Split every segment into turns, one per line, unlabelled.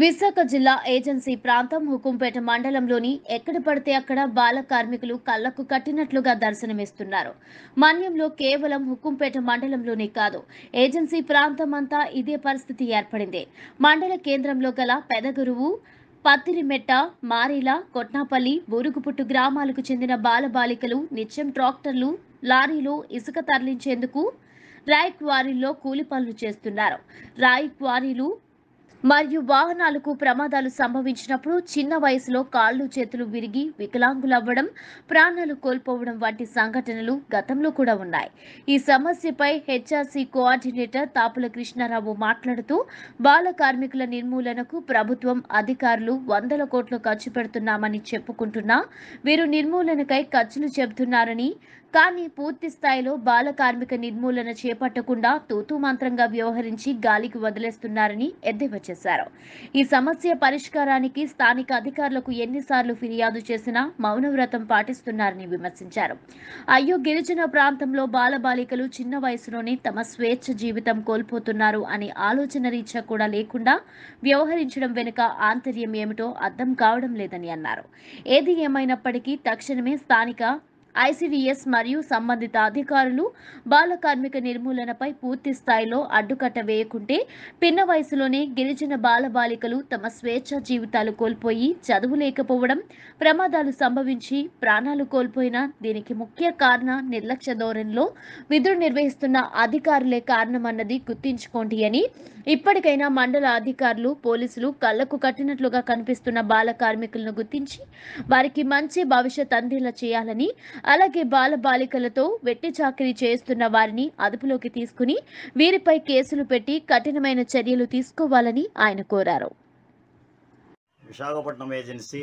విశాఖ జిల్లా ఏజెన్సీ ప్రాంతం హుకుంపేట మండలంలోని ఎక్కడ పడితే అక్కడ బాల కార్మికులు కళ్లకు కట్టినట్లుగా దర్శనమిస్తున్నారు మన్యంలో కేవలం హుకుంపేట మండలంలోనే కాదు ఏజెన్సీ ప్రాంతం అంతా ఇదే పరిస్థితి ఏర్పడింది మండల కేంద్రంలో గల పెదగురువు పత్తిరిమెట్ట మారీల కొట్నాపల్లి బూరుగుపుట్టు గ్రామాలకు చెందిన బాలబాలికలు నిత్యం ట్రాక్టర్లు లారీలు ఇసుక తరలించేందుకు రాయి క్వారీల్లో కూలి పనులు చేస్తున్నారు రాయి క్వారీలు మరియు వాహనాలకు ప్రమాదాలు సంభవించినప్పుడు చిన్న వయసులో కాళ్ళు చేతులు విరిగి వికలాంగులవ్వడం ప్రాణాలు కోల్పోవడం వంటి సంఘటనలు గతంలో కూడా ఉన్నాయి ఈ సమస్యపై హెచ్ఆర్సీ కోఆర్డినేటర్ తాపుల కృష్ణారావు మాట్లాడుతూ బాల కార్మికుల నిర్మూలనకు ప్రభుత్వం అధికారులు వందల కోట్లు ఖర్చు పెడుతున్నామని చెప్పుకుంటున్నా వీరు నిర్మూలనకై ఖర్చులు చెబుతున్నారని కానీ పూర్తి స్థాయిలో బాల కార్మిక నిర్మూలన చేపట్టకుండా తూతూ మంత్రంగా వ్యవహరించి గాలికి వదిలేస్తున్నారని ఎద్దేవచ్చారు చేశారు ఈ సమస్య పరిష్కారానికి స్థానిక అధికారులకు ఎన్నిసార్లు ఫిర్యాదు చేసినా మౌనవ్రతం పాటిస్తున్నారని విమర్శించారు అయ్యో గిరిజన ప్రాంతంలో బాలబాలికలు చిన్న వయసులోనే తమ స్వేచ్ఛ జీవితం కోల్పోతున్నారు అనే ఆలోచన రీత్యా కూడా లేకుండా వ్యవహరించడం వెనుక ఆంతర్యం ఏమిటో అర్థం కావడం లేదని అన్నారు ఏది ఏమైనప్పటికీ తక్షణమే స్థానిక ఐసీడీఎస్ మరియు సంబంధిత అధికారులు బాల కార్మిక నిర్మూలనపై పూర్తి స్థాయిలో అడ్డుకట్ట వేయకుంటే పిన్న వయసులోనే గిరిజన బాలబాలికలు తమ స్వేచ్ఛ జీవితాలు కోల్పోయి చదువు లేకపోవడం ప్రమాదాలు సంభవించి ప్రాణాలు కోల్పోయిన దీనికి ముఖ్య కారణ నిర్లక్ష్య ధోరణిలో విధులు నిర్వహిస్తున్న అధికారులే కారణమన్నది గుర్తించుకోండి అని ఇప్పటికైనా మండల అధికారులు పోలీసులు కళ్లకు కట్టినట్లుగా కనిపిస్తున్న బాల కార్మికులను గుర్తించి వారికి మంచి భవిష్యత్ అందేలా చేయాలని అలాగే బాలబాలికలతో వెట్టి చాకరీ చేస్తున్న వారిని అదుపులోకి తీసుకుని వీరిపై కేసులు పెట్టి కఠినమైన చర్యలు తీసుకోవాలని ఆయన కోరారు
విశాఖపట్నం ఏజెన్సీ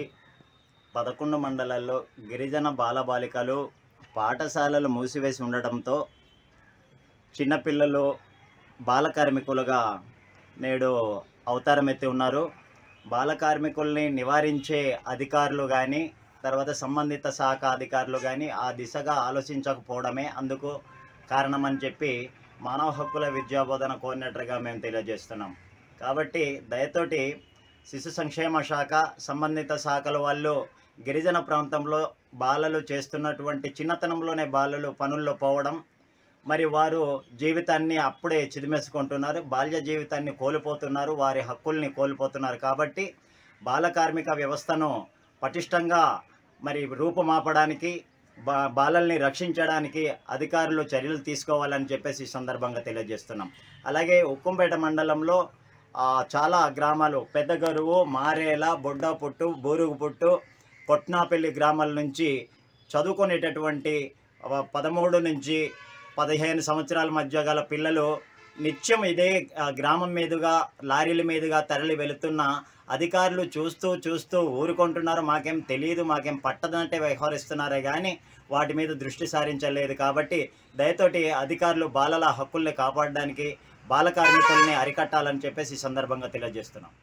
పదకొండు మండలాల్లో గిరిజన బాలబాలికలు పాఠశాలలు మూసివేసి ఉండటంతో చిన్నపిల్లలు బాల కార్మికులుగా నేడు అవతారమెత్తి ఉన్నారు బాల కార్మికుల్ని నివారించే అధికారులు కానీ తర్వాత సంబంధిత శాఖ అధికారులు కానీ ఆ దిశగా ఆలోచించకపోవడమే అందుకు కారణమని చెప్పి మానవ హక్కుల విద్యాబోధన కోఆర్డినేటర్గా మేము తెలియజేస్తున్నాం కాబట్టి దయతోటి శిశు సంక్షేమ శాఖ సంబంధిత శాఖల వాళ్ళు గిరిజన ప్రాంతంలో బాలలు చేస్తున్నటువంటి చిన్నతనంలోనే బాలలు పనుల్లో పోవడం మరి వారు జీవితాన్ని అప్పుడే చిదిమేసుకుంటున్నారు బాల్య జీవితాన్ని కోల్పోతున్నారు వారి హక్కుల్ని కోల్పోతున్నారు కాబట్టి బాల కార్మిక వ్యవస్థను పటిష్టంగా మరి రూపుమాపడానికి బాలల్ని రక్షించడానికి అధికారులు చర్యలు తీసుకోవాలని చెప్పేసి ఈ సందర్భంగా తెలియజేస్తున్నాం అలాగే ఉక్కంపేట మండలంలో చాలా గ్రామాలు పెద్దగరువు మారేల బొడ్డా పొట్టు బోరుగు పొట్టు గ్రామాల నుంచి చదువుకునేటటువంటి పదమూడు నుంచి పదిహేను సంవత్సరాల మధ్య గల పిల్లలు నిత్యం ఇదే గ్రామం మీదుగా లారీల మీదుగా తరలి వెళుతున్న అధికారులు చూస్తూ చూస్తూ ఊరుకుంటున్నారు మాకేం తెలియదు మాకేం పట్టదంటే వ్యవహరిస్తున్నారే కానీ వాటి మీద దృష్టి సారించలేదు కాబట్టి దయతోటి అధికారులు బాలల హక్కుల్ని కాపాడడానికి బాల కార్మికుల్ని అరికట్టాలని చెప్పేసి ఈ సందర్భంగా తెలియజేస్తున్నాం